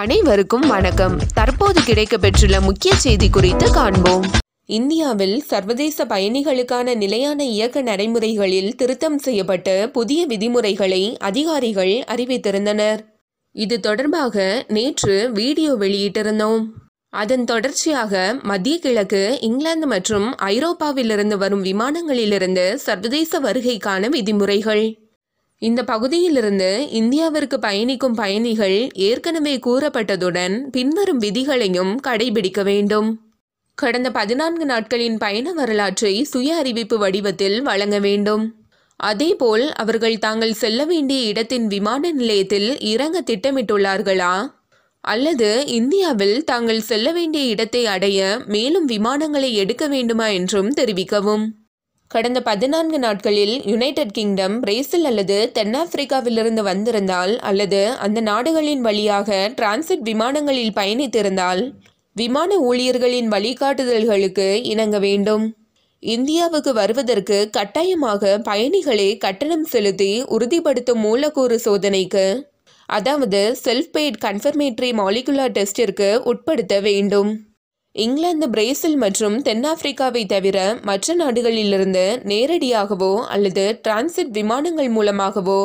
அனைவருக்கும் வணக்கம் தற்போது கிடைக்க பெற்றுள்ள முக்கிய செய்தி குறித்து காண்போம் இந்தியாவில் சர்வதேச பயணிகளுக்கான நிலையான இயக்க நடைமுறைகளில் திருத்தம் செய்யப்பட்ட புதிய விதிமுறைகளை அதிகாரிகள் அறிவித்திருந்தனர் இது தொடர்பாக நேற்று வீடியோ வெளியிட்டிருந்தோம் அதன் தொடர்ச்சியாக மத்திய கிழக்கு இங்கிலாந்து மற்றும் ஐரோப்பாவிலிருந்து வரும் விமானங்களிலிருந்து சர்வதேச வருகைக்கான விதிமுறைகள் இந்த பகுதியிலிருந்து இந்தியாவிற்கு பயணிக்கும் பயணிகள் ஏற்கனவே கூறப்பட்டதுடன் பின்வரும் விதிகளையும் கடைபிடிக்க வேண்டும் கடந்த பதினான்கு நாட்களின் பயண வரலாற்றை சுய அறிவிப்பு வடிவத்தில் வழங்க வேண்டும் அதேபோல் அவர்கள் தாங்கள் செல்ல வேண்டிய இடத்தின் விமான நிலையத்தில் இறங்க திட்டமிட்டுள்ளார்களா அல்லது இந்தியாவில் தாங்கள் செல்ல வேண்டிய இடத்தை அடைய மேலும் விமானங்களை எடுக்க வேண்டுமா என்றும் தெரிவிக்கவும் கடந்த பதினான்கு நாட்களில் யுனைடெட் கிங்டம் பிரேசில் அல்லது தென்னாப்பிரிக்காவிலிருந்து வந்திருந்தால் அல்லது அந்த நாடுகளின் வழியாக டிரான்சிட் விமானங்களில் பயணித்திருந்தால் விமான ஊழியர்களின் வழிகாட்டுதல்களுக்கு இணங்க வேண்டும் இந்தியாவுக்கு வருவதற்கு கட்டாயமாக பயணிகளை கட்டணம் செலுத்தி உறுதிப்படுத்தும் மூலக்கூறு சோதனைக்கு அதாவது செல்ஃப் பெய்ட் கன்ஃபர்மேட்டரி மாலிகுலர் டெஸ்டிற்கு உட்படுத்த வேண்டும் இங்கிலாந்து பிரேசில் மற்றும் தென்னாப்பிரிக்காவை தவிர மற்ற நாடுகளிலிருந்து நேரடியாகவோ அல்லது டிரான்சிட் விமானங்கள் மூலமாகவோ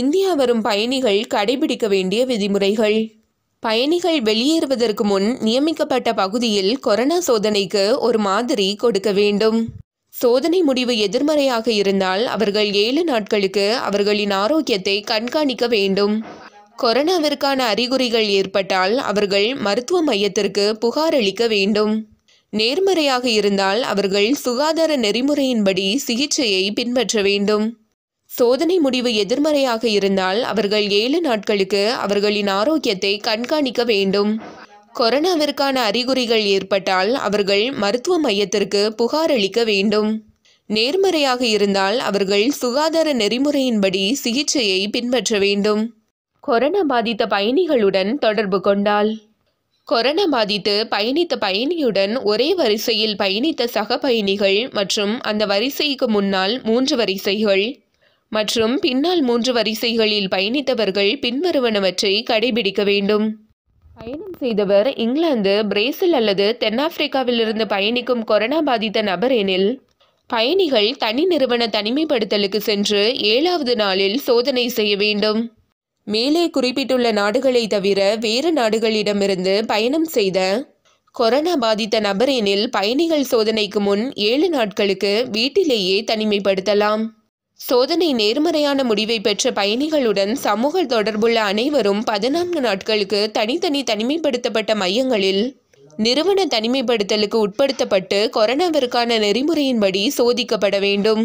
இந்தியா வரும் பயணிகள் கடைபிடிக்க வேண்டிய விதிமுறைகள் பயணிகள் வெளியேறுவதற்கு முன் நியமிக்கப்பட்ட பகுதியில் கொரோனா சோதனைக்கு ஒரு மாதிரி கொடுக்க வேண்டும் சோதனை முடிவு எதிர்மறையாக இருந்தால் அவர்கள் ஏழு நாட்களுக்கு அவர்களின் ஆரோக்கியத்தை கண்காணிக்க வேண்டும் கொரோனாவிற்கான அறிகுறிகள் ஏற்பட்டால் அவர்கள் மருத்துவ மையத்திற்கு புகார் அளிக்க வேண்டும் நேர்மறையாக இருந்தால் அவர்கள் சுகாதார நெறிமுறையின்படி சிகிச்சையை பின்பற்ற வேண்டும் சோதனை முடிவு எதிர்மறையாக இருந்தால் அவர்கள் ஏழு நாட்களுக்கு அவர்களின் ஆரோக்கியத்தை கண்காணிக்க வேண்டும் கொரோனாவிற்கான அறிகுறிகள் ஏற்பட்டால் அவர்கள் மருத்துவ மையத்திற்கு புகார் அளிக்க வேண்டும் நேர்மறையாக இருந்தால் அவர்கள் சுகாதார நெறிமுறையின்படி சிகிச்சையை பின்பற்ற வேண்டும் கொரோனா பாதித்த பயணிகளுடன் தொடர்பு கொண்டாள் கொரோனா பாதித்து பயணித்த பயணியுடன் ஒரே வரிசையில் பயணித்த சக பயணிகள் மற்றும் அந்த வரிசைக்கு முன்னால் மூன்று வரிசைகள் மற்றும் பின்னால் மூன்று வரிசைகளில் பயணித்தவர்கள் பின்வருவனவற்றை கடைபிடிக்க வேண்டும் பயணம் செய்தவர் இங்கிலாந்து பிரேசில் அல்லது தென்னாப்பிரிக்காவிலிருந்து பயணிக்கும் கொரோனா பாதித்த நபர் எனில் பயணிகள் தனி நிறுவன தனிமைப்படுத்தலுக்கு சென்று ஏழாவது நாளில் சோதனை செய்ய வேண்டும் மேலே குறிப்பிட்டுள்ள நாடுகளை தவிர வேறு நாடுகளிடமிருந்து பயணம் செய்த கொரோனா பாதித்த நபர் பயணிகள் சோதனைக்கு முன் ஏழு நாட்களுக்கு வீட்டிலேயே தனிமைப்படுத்தலாம் சோதனை நேர்மறையான முடிவை பெற்ற பயணிகளுடன் சமூக தொடர்புள்ள அனைவரும் பதினான்கு நாட்களுக்கு தனித்தனி தனிமைப்படுத்தப்பட்ட மையங்களில் நிறுவன தனிமைப்படுத்தலுக்கு உட்படுத்தப்பட்டு கொரோனாவிற்கான நெறிமுறையின்படி சோதிக்கப்பட வேண்டும்